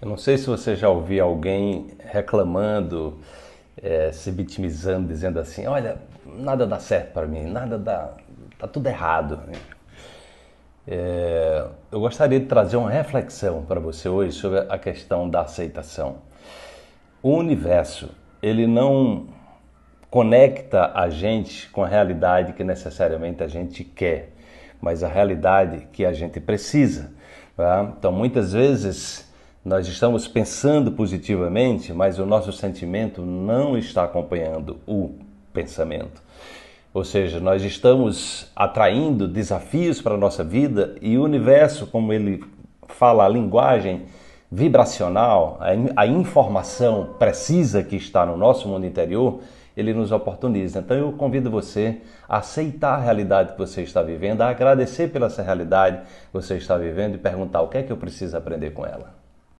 Eu não sei se você já ouviu alguém reclamando, é, se vitimizando, dizendo assim: olha, nada dá certo para mim, nada dá, tá tudo errado. É, eu gostaria de trazer uma reflexão para você hoje sobre a questão da aceitação. O universo, ele não conecta a gente com a realidade que necessariamente a gente quer, mas a realidade que a gente precisa. Tá? Então, muitas vezes nós estamos pensando positivamente, mas o nosso sentimento não está acompanhando o pensamento. Ou seja, nós estamos atraindo desafios para a nossa vida e o universo, como ele fala a linguagem vibracional, a informação precisa que está no nosso mundo interior, ele nos oportuniza. Então eu convido você a aceitar a realidade que você está vivendo, a agradecer pela essa realidade que você está vivendo e perguntar o que é que eu preciso aprender com ela.